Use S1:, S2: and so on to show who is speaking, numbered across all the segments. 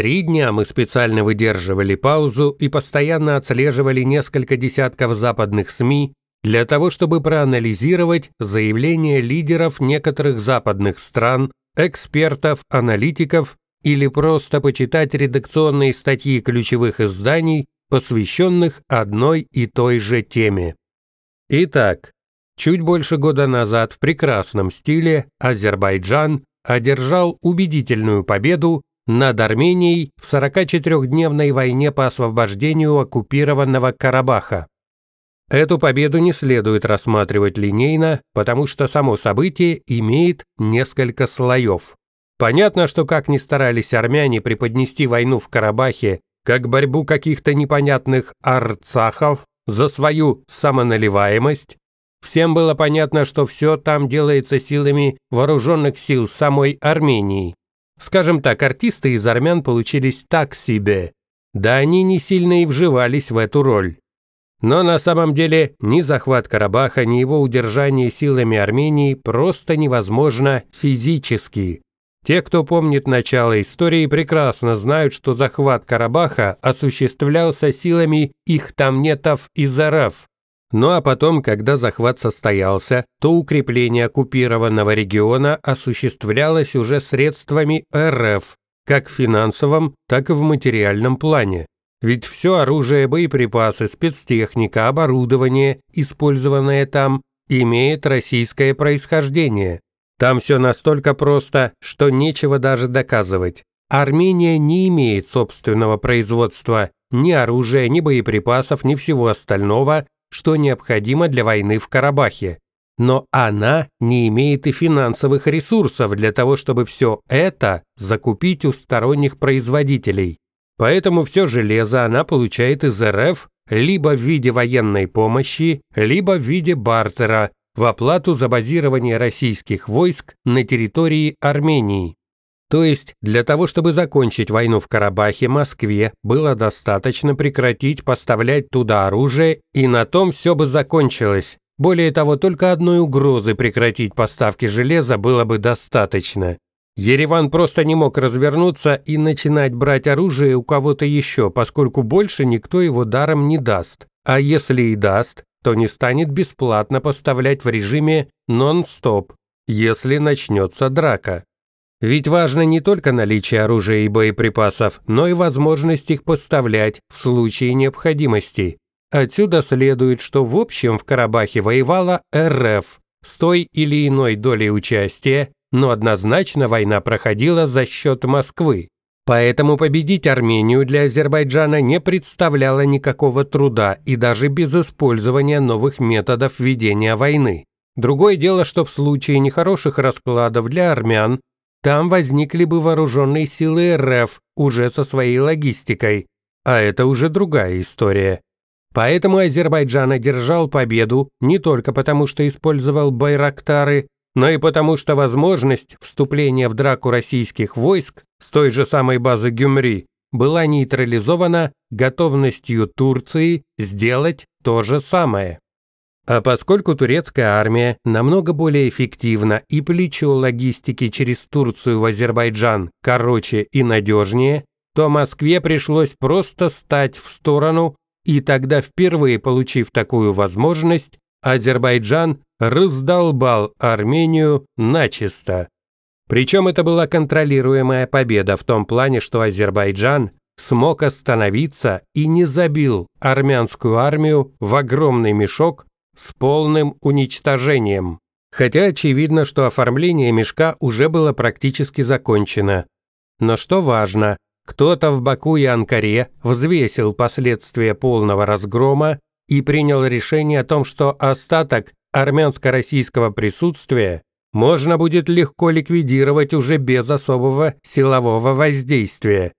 S1: Три дня мы специально выдерживали паузу и постоянно отслеживали несколько десятков западных СМИ для того, чтобы проанализировать заявления лидеров некоторых западных стран, экспертов, аналитиков или просто почитать редакционные статьи ключевых изданий, посвященных одной и той же теме. Итак, чуть больше года назад в прекрасном стиле Азербайджан одержал убедительную победу над Арменией в 44-дневной войне по освобождению оккупированного Карабаха. Эту победу не следует рассматривать линейно, потому что само событие имеет несколько слоев. Понятно, что как ни старались армяне преподнести войну в Карабахе как борьбу каких-то непонятных арцахов за свою самоналиваемость, всем было понятно, что все там делается силами вооруженных сил самой Армении. Скажем так, артисты из армян получились так себе. Да они не сильно и вживались в эту роль. Но на самом деле ни захват Карабаха, ни его удержание силами Армении просто невозможно физически. Те, кто помнит начало истории, прекрасно знают, что захват Карабаха осуществлялся силами их тамнетов и зарав. Ну а потом, когда захват состоялся, то укрепление оккупированного региона осуществлялось уже средствами РФ, как в финансовом, так и в материальном плане. Ведь все оружие, боеприпасы, спецтехника, оборудование, использованное там, имеет российское происхождение. Там все настолько просто, что нечего даже доказывать. Армения не имеет собственного производства, ни оружия, ни боеприпасов, ни всего остального, что необходимо для войны в Карабахе. Но она не имеет и финансовых ресурсов для того, чтобы все это закупить у сторонних производителей. Поэтому все железо она получает из РФ либо в виде военной помощи, либо в виде бартера в оплату за базирование российских войск на территории Армении. То есть для того, чтобы закончить войну в Карабахе, Москве было достаточно прекратить поставлять туда оружие, и на том все бы закончилось. Более того, только одной угрозы прекратить поставки железа было бы достаточно. Ереван просто не мог развернуться и начинать брать оружие у кого-то еще, поскольку больше никто его даром не даст. А если и даст, то не станет бесплатно поставлять в режиме нон-стоп, если начнется драка. Ведь важно не только наличие оружия и боеприпасов, но и возможность их поставлять в случае необходимости. Отсюда следует, что в общем в Карабахе воевала РФ с той или иной долей участия, но однозначно война проходила за счет Москвы. Поэтому победить Армению для Азербайджана не представляло никакого труда и даже без использования новых методов ведения войны. Другое дело, что в случае нехороших раскладов для армян там возникли бы вооруженные силы РФ уже со своей логистикой, а это уже другая история. Поэтому Азербайджан одержал победу не только потому, что использовал байрактары, но и потому, что возможность вступления в драку российских войск с той же самой базы Гюмри была нейтрализована готовностью Турции сделать то же самое. А поскольку турецкая армия намного более эффективна и плечо логистики через Турцию в Азербайджан короче и надежнее, то Москве пришлось просто стать в сторону, и тогда, впервые получив такую возможность, Азербайджан раздолбал Армению начисто. Причем это была контролируемая победа в том плане, что Азербайджан смог остановиться и не забил армянскую армию в огромный мешок с полным уничтожением. Хотя очевидно, что оформление мешка уже было практически закончено. Но что важно, кто-то в Баку и Анкаре взвесил последствия полного разгрома и принял решение о том, что остаток армянско-российского присутствия можно будет легко ликвидировать уже без особого силового воздействия.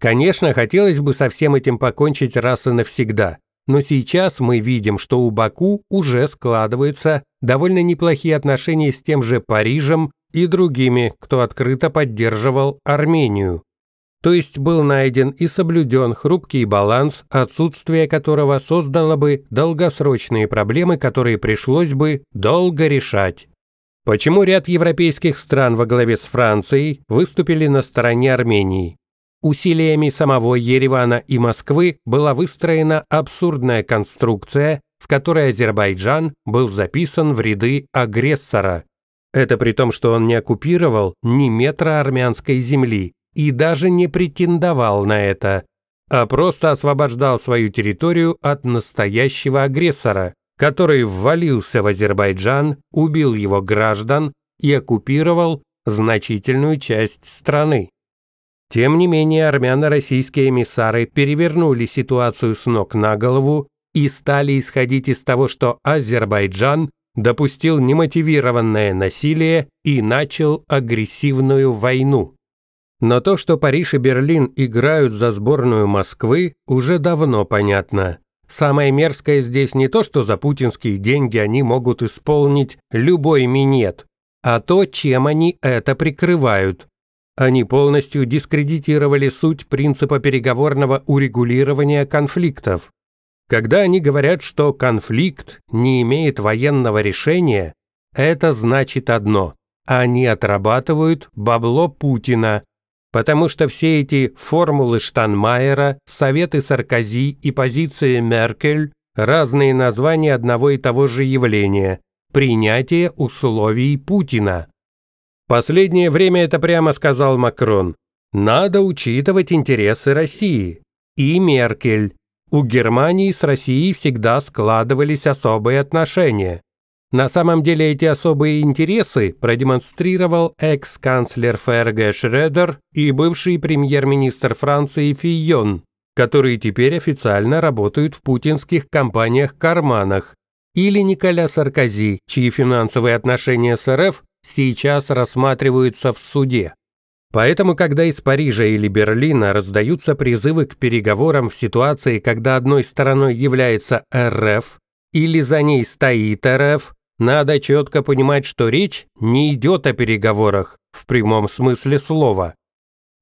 S1: Конечно, хотелось бы со всем этим покончить раз и навсегда. Но сейчас мы видим, что у Баку уже складываются довольно неплохие отношения с тем же Парижем и другими, кто открыто поддерживал Армению. То есть был найден и соблюден хрупкий баланс, отсутствие которого создало бы долгосрочные проблемы, которые пришлось бы долго решать. Почему ряд европейских стран во главе с Францией выступили на стороне Армении? Усилиями самого Еревана и Москвы была выстроена абсурдная конструкция, в которой Азербайджан был записан в ряды агрессора. Это при том, что он не оккупировал ни метра армянской земли и даже не претендовал на это, а просто освобождал свою территорию от настоящего агрессора, который ввалился в Азербайджан, убил его граждан и оккупировал значительную часть страны. Тем не менее, армяно-российские эмиссары перевернули ситуацию с ног на голову и стали исходить из того, что Азербайджан допустил немотивированное насилие и начал агрессивную войну. Но то, что Париж и Берлин играют за сборную Москвы, уже давно понятно. Самое мерзкое здесь не то, что за путинские деньги они могут исполнить любой минет, а то, чем они это прикрывают. Они полностью дискредитировали суть принципа переговорного урегулирования конфликтов. Когда они говорят, что конфликт не имеет военного решения, это значит одно – они отрабатывают бабло Путина, потому что все эти формулы Штанмайера, советы Саркози и позиции Меркель – разные названия одного и того же явления – принятие условий Путина. Последнее время это прямо сказал Макрон. Надо учитывать интересы России. И Меркель. У Германии с Россией всегда складывались особые отношения. На самом деле эти особые интересы продемонстрировал экс-канцлер ФРГ Шредер и бывший премьер-министр Франции Фийон, которые теперь официально работают в путинских компаниях-карманах, или Николя Саркози, чьи финансовые отношения с РФ сейчас рассматриваются в суде. Поэтому, когда из Парижа или Берлина раздаются призывы к переговорам в ситуации, когда одной стороной является РФ или за ней стоит РФ, надо четко понимать, что речь не идет о переговорах в прямом смысле слова.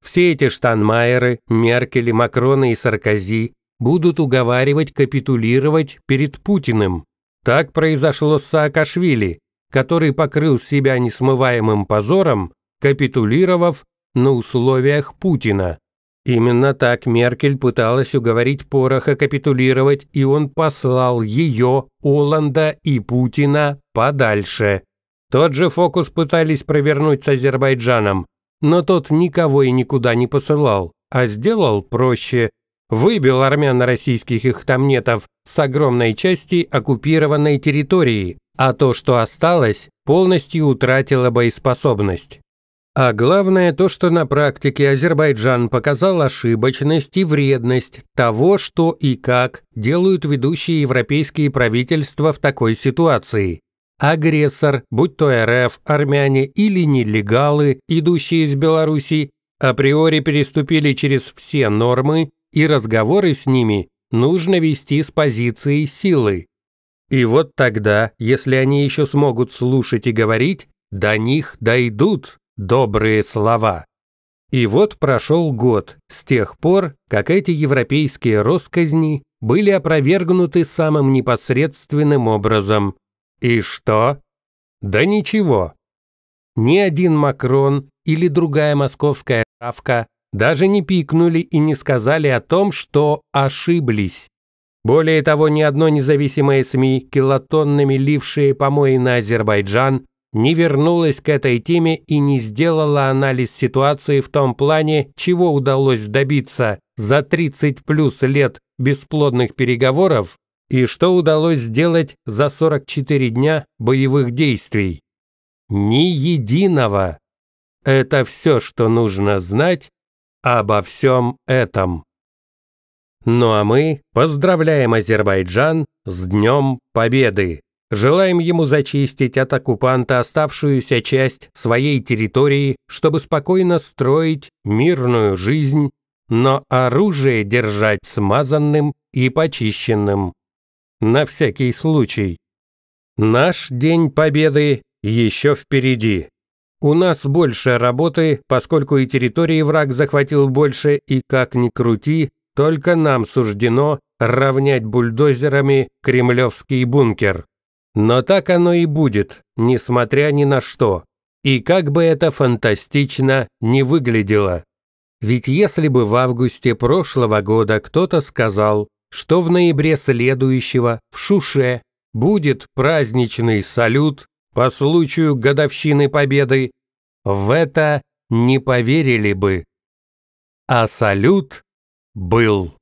S1: Все эти Штанмайеры, Меркели, Макроны и Саркози будут уговаривать капитулировать перед Путиным. Так произошло с Саакашвили, который покрыл себя несмываемым позором, капитулировав на условиях Путина. Именно так Меркель пыталась уговорить Пороха капитулировать, и он послал ее, Оланда и Путина подальше. Тот же фокус пытались провернуть с Азербайджаном, но тот никого и никуда не посылал, а сделал проще. Выбил армяно-российских ихтамнетов с огромной части оккупированной территории, а то, что осталось, полностью утратило боеспособность. А главное то, что на практике Азербайджан показал ошибочность и вредность того, что и как делают ведущие европейские правительства в такой ситуации. Агрессор, будь то РФ, армяне или нелегалы, идущие из Беларуси, априори переступили через все нормы, и разговоры с ними нужно вести с позиции силы. И вот тогда, если они еще смогут слушать и говорить, до них дойдут добрые слова. И вот прошел год с тех пор, как эти европейские росказни были опровергнуты самым непосредственным образом. И что? Да ничего. Ни один Макрон или другая московская шавка даже не пикнули и не сказали о том, что ошиблись. Более того, ни одно независимое СМИ, килотоннами лившие помои на Азербайджан, не вернулось к этой теме и не сделала анализ ситуации в том плане, чего удалось добиться за 30 плюс лет бесплодных переговоров и что удалось сделать за 44 дня боевых действий. Ни единого. Это все, что нужно знать обо всем этом. Ну а мы поздравляем Азербайджан с Днем Победы! Желаем ему зачистить от оккупанта оставшуюся часть своей территории, чтобы спокойно строить мирную жизнь, но оружие держать смазанным и почищенным. На всякий случай. Наш День Победы еще впереди. У нас больше работы, поскольку и территории враг захватил больше, и как ни крути, только нам суждено равнять бульдозерами кремлевский бункер. Но так оно и будет, несмотря ни на что. И как бы это фантастично не выглядело. Ведь если бы в августе прошлого года кто-то сказал, что в ноябре следующего в Шуше будет праздничный салют по случаю годовщины победы, в это не поверили бы. А салют был